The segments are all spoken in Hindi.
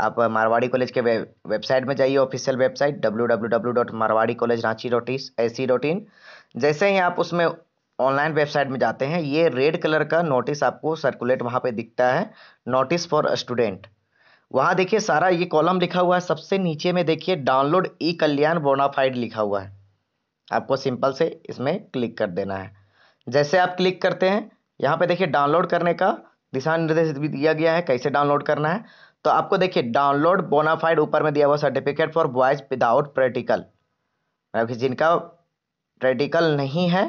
आप मारवाड़ी कॉलेज के वे, वेबसाइट में जाइए official website W W W dot Marwari college Ranchi dot A C dot in जैसे ही आप उसमें ऑनलाइन वेबसाइट में जाते हैं ये रेड कलर का नोटिस आपको सर्कुलेट वहाँ पे दिखता है नोटिस फॉर स्टूडेंट वहाँ देखिए सारा ये कॉलम लिखा हुआ है सबसे नीचे में देखिए डाउनलोड ई कल्याण बोनाफाइड लिखा हुआ है आपको सिंपल से इसमें क्लिक कर देना है जैसे आप क्लिक करते हैं यहाँ पे देखिए डाउनलोड करने का दिशा निर्देश भी दिया गया है कैसे डाउनलोड करना है तो आपको देखिए डाउनलोड बोनाफाइड ऊपर में दिया हुआ certificate for boys without practical जिनका प्रैक्टिकल नहीं है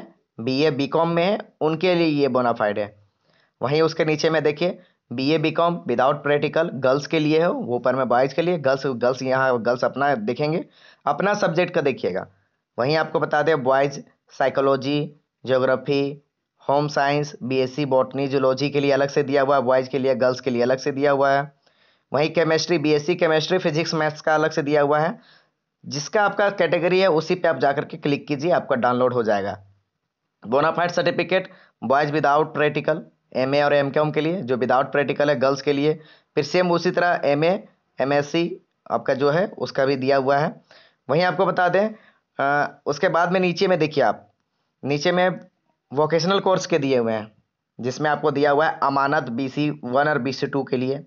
बीए बीकॉम में है उनके लिए ये बोनाफाइड है वहीं उसके नीचे में देखिए BA BCom without practical girls के लिए हो वो ऊपर में बॉयज़ के लिए गर्ल्स गर्ल्स यहाँ गर्ल्स अपना देखेंगे अपना सब्जेक्ट का देखिएगा वहीं आपको बता दें boys psychology geography home science BSc botany zoology के लिए अलग से दिया हुआ है बॉयज़ के लिए गर्ल्स के लिए अलग से दिया हुआ है वहीं chemistry BSc chemistry physics maths का अलग से दिया हुआ है जिसका आपका कैटेगरी है उसी पे आप जाकर के क्लिक कीजिए आपका डाउनलोड हो जाएगा bonafide certificate boys without practical M और एम के लिए जो विदाउट प्रैक्टिकल है गर्ल्स के लिए फिर सेम उसी तरह एम ए आपका जो है उसका भी दिया हुआ है वहीं आपको बता दें आ, उसके बाद में नीचे में देखिए आप नीचे में वोकेशनल कोर्स के दिए हुए हैं जिसमें आपको दिया हुआ है अमानत बी सी वन और बी सी टू के लिए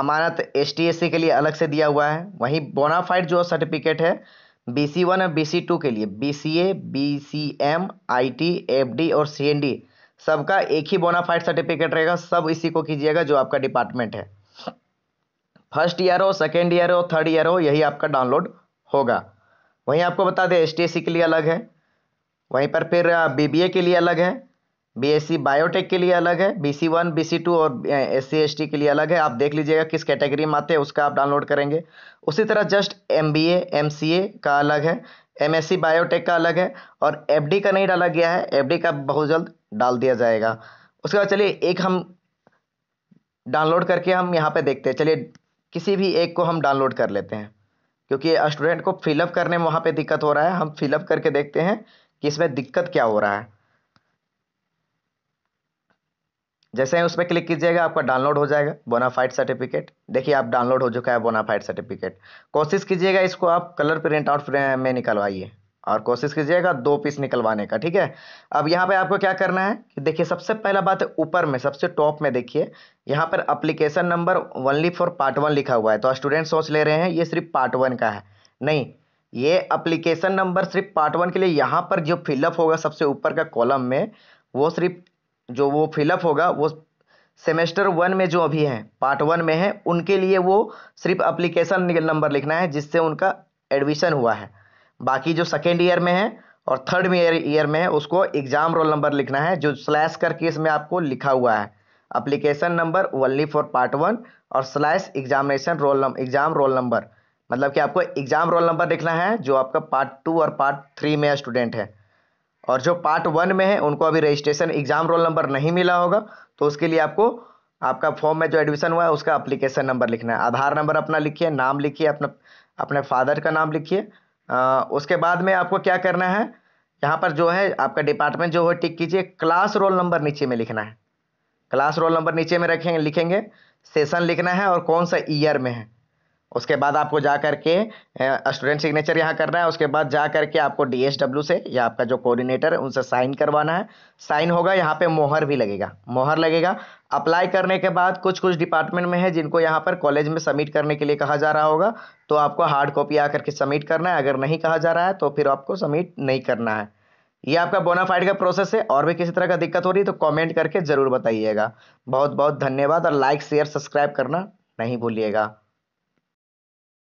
अमानत एस टी के लिए अलग से दिया हुआ है वहीं बोनाफाइड जो सर्टिफिकेट है बी सी वन और बी सी टू के लिए B C A B C M I T F D और सी एन डी सबका एक ही बोनाफाइड सर्टिफिकेट रहेगा सब इसी को कीजिएगा जो आपका डिपार्टमेंट है फर्स्ट ईयर हो सेकेंड ईयर हो थर्ड ईयर हो यही आपका डाउनलोड होगा वहीं आपको बता दें एस के लिए अलग है वहीं पर फिर बी के लिए अलग है बीएससी बायोटेक के लिए अलग है बीसी वन बीसी टू और एस सी के लिए अलग है आप देख लीजिएगा किस कैटेगरी में आते हैं उसका आप डाउनलोड करेंगे उसी तरह जस्ट एम बी एमसीए का अलग है एमएससी बायोटेक का अलग है और एफडी का नहीं डाला गया है एफडी का बहुत जल्द डाल दिया जाएगा उसके बाद चलिए एक हम डाउनलोड करके हम यहाँ पर देखते हैं चलिए किसी भी एक को हम डाउनलोड कर लेते हैं क्योंकि स्टूडेंट को फिलअप करने में वहाँ पर दिक्कत हो रहा है हम फिलअप करके देखते हैं कि इसमें दिक्कत क्या हो रहा है जैसे ही उस पर क्लिक कीजिएगा आपका डाउनलोड हो जाएगा बोनाफाइड सर्टिफिकेट देखिए आप डाउनलोड हो चुका है बोनाफाइड सर्टिफिकेट कोशिश कीजिएगा इसको आप कलर प्रिंट आउट में निकलवाइए और कोशिश कीजिएगा दो पीस निकलवाने का ठीक है अब यहाँ पे आपको क्या करना है कि देखिए सबसे पहला बात है ऊपर में सबसे टॉप में देखिए यहाँ पर application number only for part one लिखा हुआ है तो स्टूडेंट सोच ले रहे हैं ये सिर्फ पार्ट वन का है नहीं ये अप्लीकेशन नंबर सिर्फ पार्ट वन के लिए यहाँ पर जो फिलअप होगा सबसे ऊपर का कॉलम में वो सिर्फ जो वो फिलअप होगा वो सेमेस्टर वन में जो अभी हैं पार्ट वन में हैं उनके लिए वो सिर्फ अप्लीकेशन नंबर लिखना है जिससे उनका एडमिशन हुआ है बाकी जो सेकेंड ईयर में है और थर्ड ईयर ईयर में है उसको एग्ज़ाम रोल नंबर लिखना है जो स्लैश करके इसमें आपको लिखा हुआ है application number only for part one और slash examination roll number exam roll number मतलब कि आपको एग्ज़ाम रोल नंबर लिखना है जो आपका पार्ट टू और पार्ट थ्री में स्टूडेंट है और जो पार्ट वन में है उनको अभी रजिस्ट्रेशन एग्ज़ाम रोल नंबर नहीं मिला होगा तो उसके लिए आपको आपका फॉर्म में जो एडमिशन हुआ है उसका अप्लीकेशन नंबर लिखना है आधार नंबर अपना लिखिए नाम लिखिए अपना अपने फादर का नाम लिखिए उसके बाद में आपको क्या करना है यहाँ पर जो है आपका डिपार्टमेंट जो है टिक कीजिए क्लास रोल नंबर नीचे में लिखना है क्लास रोल नंबर नीचे में रखेंगे लिखेंगे सेशन लिखना है और कौन सा ईयर में है उसके बाद आपको जा कर के स्टूडेंट सिग्नेचर यहाँ करना है उसके बाद जा कर के आपको डीएसडब्ल्यू से या आपका जो कोऑर्डिनेटर है उनसे साइन करवाना है साइन होगा यहाँ पे मोहर भी लगेगा मोहर लगेगा अप्लाई करने के बाद कुछ कुछ डिपार्टमेंट में है जिनको यहाँ पर कॉलेज में सबमिट करने के लिए कहा जा रहा होगा तो आपको हार्ड कॉपी आ करके सबमिट करना है अगर नहीं कहा जा रहा है तो फिर आपको सबमिट नहीं करना है ये आपका बोनाफाइड का प्रोसेस है और भी किसी तरह का दिक्कत हो रही है तो कॉमेंट करके ज़रूर बताइएगा बहुत बहुत धन्यवाद और लाइक शेयर सब्सक्राइब करना नहीं भूलिएगा